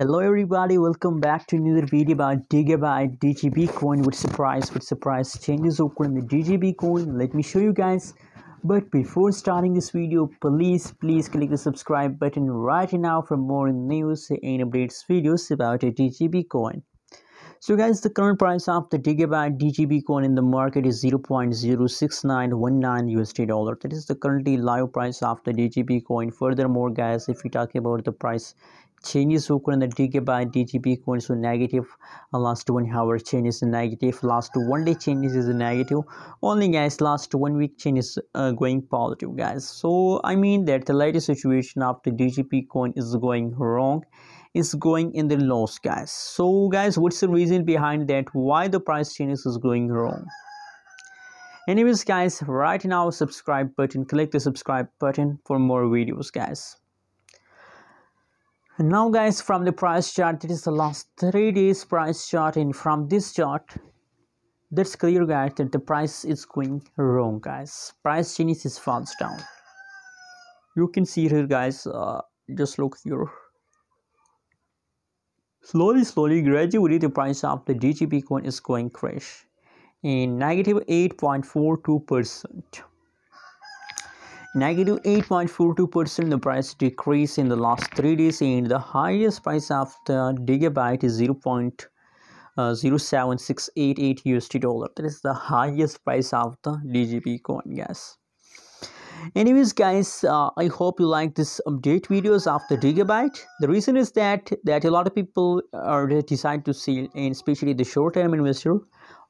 hello everybody welcome back to another video about gigabyte dgb coin with surprise with surprise changes occur in the dgb coin let me show you guys but before starting this video please please click the subscribe button right now for more news and updates videos about a dgb coin so guys the current price of the gigabyte dgb coin in the market is 0.06919 usd dollar that is the currently live price of the dgb coin furthermore guys if we talk about the price changes the dk by dgp coins to negative last one hour changes is negative last one day changes is negative only guys last one week change is uh, going positive guys so i mean that the latest situation after dgp coin is going wrong is going in the loss guys so guys what's the reason behind that why the price changes is going wrong anyways guys right now subscribe button click the subscribe button for more videos guys now guys from the price chart this is the last three days price chart and from this chart that's clear guys that the price is going wrong guys price change is falls down you can see here guys uh, just look here slowly slowly gradually the price of the dgp coin is going crash in negative 8.42 percent negative 8.42% the price decrease in the last 3 days and the highest price of the gigabyte is uh, 0.07688 USD dollar that is the highest price of the DGP coin gas anyways guys uh, I hope you like this update videos of the gigabyte the reason is that that a lot of people are uh, decide to sell and especially the short-term investor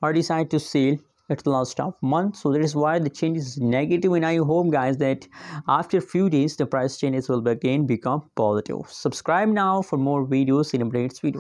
are decide to sell at the last of month so that is why the change is negative and i hope guys that after few days the price changes will again become positive subscribe now for more videos in updates video